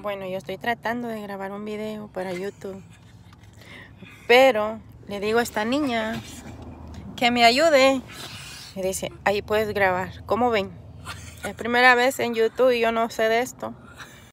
Bueno, yo estoy tratando de grabar un video para YouTube. Pero le digo a esta niña que me ayude. Y dice, ahí puedes grabar. ¿Cómo ven? Es primera vez en YouTube y yo no sé de esto.